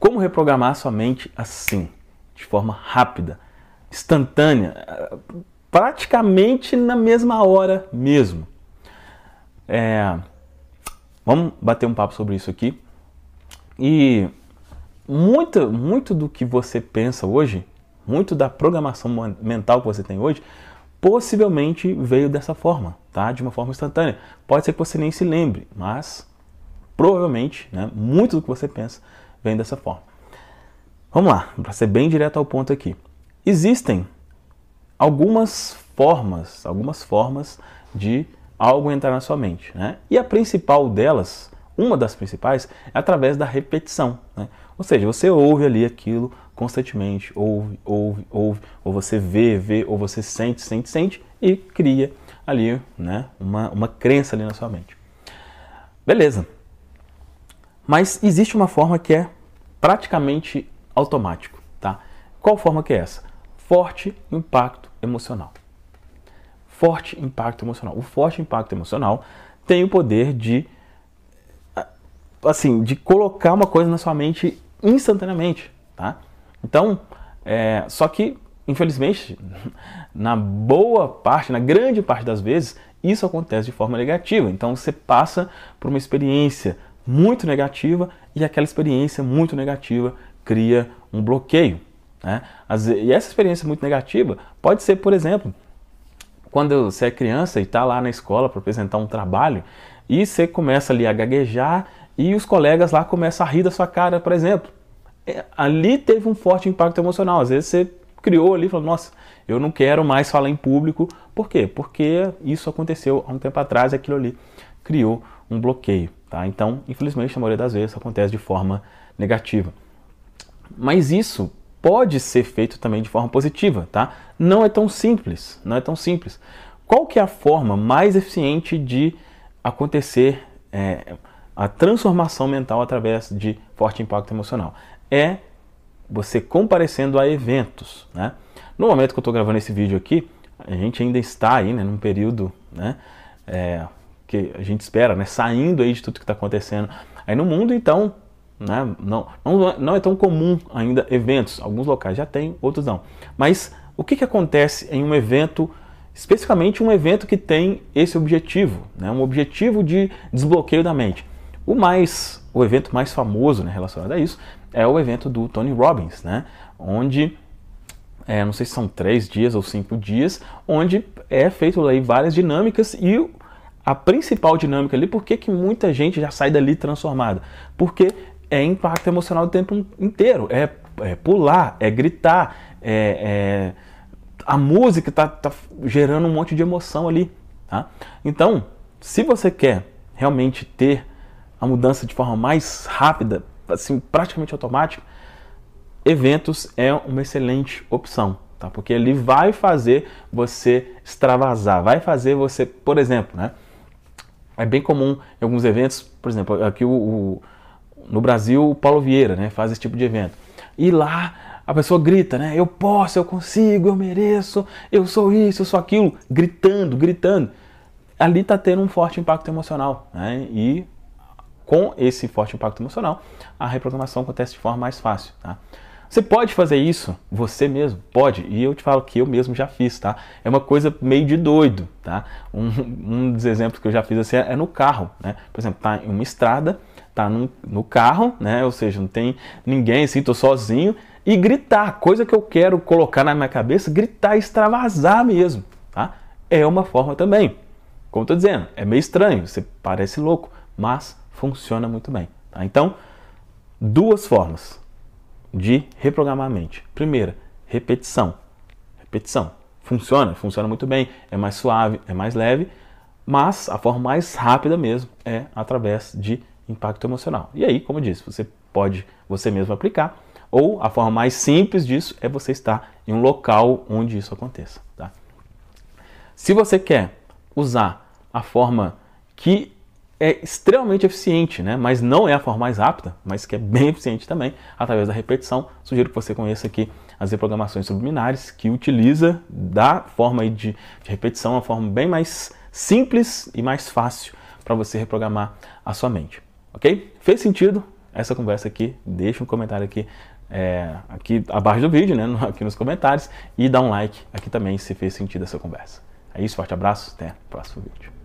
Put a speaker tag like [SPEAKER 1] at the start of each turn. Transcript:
[SPEAKER 1] Como reprogramar sua mente assim, de forma rápida, instantânea, praticamente na mesma hora mesmo? É, vamos bater um papo sobre isso aqui. E muito, muito do que você pensa hoje, muito da programação mental que você tem hoje, possivelmente veio dessa forma, tá? De uma forma instantânea. Pode ser que você nem se lembre, mas provavelmente, né, muito do que você pensa vem dessa forma. Vamos lá, para ser bem direto ao ponto aqui. Existem algumas formas, algumas formas de algo entrar na sua mente, né? E a principal delas, uma das principais, é através da repetição, né? Ou seja, você ouve ali aquilo constantemente, ouve, ouve, ouve, ou você vê, vê, ou você sente, sente, sente e cria ali, né, uma, uma crença ali na sua mente. Beleza. Mas existe uma forma que é praticamente automático, tá? Qual forma que é essa? Forte impacto emocional. Forte impacto emocional. O forte impacto emocional tem o poder de assim, de colocar uma coisa na sua mente instantaneamente, tá? Então, é, só que infelizmente, na boa parte, na grande parte das vezes, isso acontece de forma negativa. Então você passa por uma experiência, muito negativa e aquela experiência muito negativa cria um bloqueio. Né? E essa experiência muito negativa pode ser, por exemplo, quando você é criança e está lá na escola para apresentar um trabalho e você começa ali a gaguejar e os colegas lá começam a rir da sua cara, por exemplo. É, ali teve um forte impacto emocional. Às vezes você criou ali e falou: Nossa, eu não quero mais falar em público. Por quê? Porque isso aconteceu há um tempo atrás, e aquilo ali criou um bloqueio. Tá? Então, infelizmente, a maioria das vezes acontece de forma negativa. Mas isso pode ser feito também de forma positiva, tá? Não é tão simples, não é tão simples. Qual que é a forma mais eficiente de acontecer é, a transformação mental através de forte impacto emocional? É você comparecendo a eventos, né? No momento que eu estou gravando esse vídeo aqui, a gente ainda está aí né, num período né, é, que a gente espera, né? Saindo aí de tudo que está acontecendo aí no mundo, então, né? Não, não, não é tão comum ainda eventos. Alguns locais já tem, outros não. Mas o que, que acontece em um evento, especificamente um evento que tem esse objetivo, né? Um objetivo de desbloqueio da mente. O mais, o evento mais famoso né, relacionado a isso é o evento do Tony Robbins, né? Onde é, não sei se são três dias ou cinco dias, onde é feito aí várias dinâmicas e a principal dinâmica ali, por que, que muita gente já sai dali transformada? Porque é impacto emocional o tempo inteiro. É, é pular, é gritar, é, é... a música está tá gerando um monte de emoção ali. Tá? Então, se você quer realmente ter a mudança de forma mais rápida, assim, praticamente automática, eventos é uma excelente opção. Tá? Porque ele vai fazer você extravasar, vai fazer você, por exemplo, né? É bem comum em alguns eventos, por exemplo, aqui o, o no Brasil o Paulo Vieira né, faz esse tipo de evento. E lá a pessoa grita, né? Eu posso, eu consigo, eu mereço, eu sou isso, eu sou aquilo, gritando, gritando. Ali está tendo um forte impacto emocional. Né? E com esse forte impacto emocional, a reprogramação acontece de forma mais fácil. Tá? Você pode fazer isso? Você mesmo pode. E eu te falo que eu mesmo já fiz, tá? É uma coisa meio de doido, tá? Um, um dos exemplos que eu já fiz assim é, é no carro, né? Por exemplo, tá em uma estrada, tá no carro, né? Ou seja, não tem ninguém, assim, tô sozinho. E gritar, coisa que eu quero colocar na minha cabeça, gritar e extravasar mesmo, tá? É uma forma também. Como eu tô dizendo, é meio estranho, você parece louco, mas funciona muito bem, tá? Então, duas formas de reprogramar a mente. Primeira, repetição. Repetição. Funciona, funciona muito bem, é mais suave, é mais leve, mas a forma mais rápida mesmo é através de impacto emocional. E aí, como eu disse, você pode você mesmo aplicar, ou a forma mais simples disso é você estar em um local onde isso aconteça. Tá? Se você quer usar a forma que é extremamente eficiente, né? mas não é a forma mais rápida, mas que é bem eficiente também, através da repetição. Sugiro que você conheça aqui as reprogramações subliminares, que utiliza da forma de, de repetição, uma forma bem mais simples e mais fácil para você reprogramar a sua mente. Ok? Fez sentido essa conversa aqui? Deixa um comentário aqui, é, aqui abaixo do vídeo, né? aqui nos comentários, e dá um like aqui também se fez sentido essa conversa. É isso, forte abraço, até o próximo vídeo.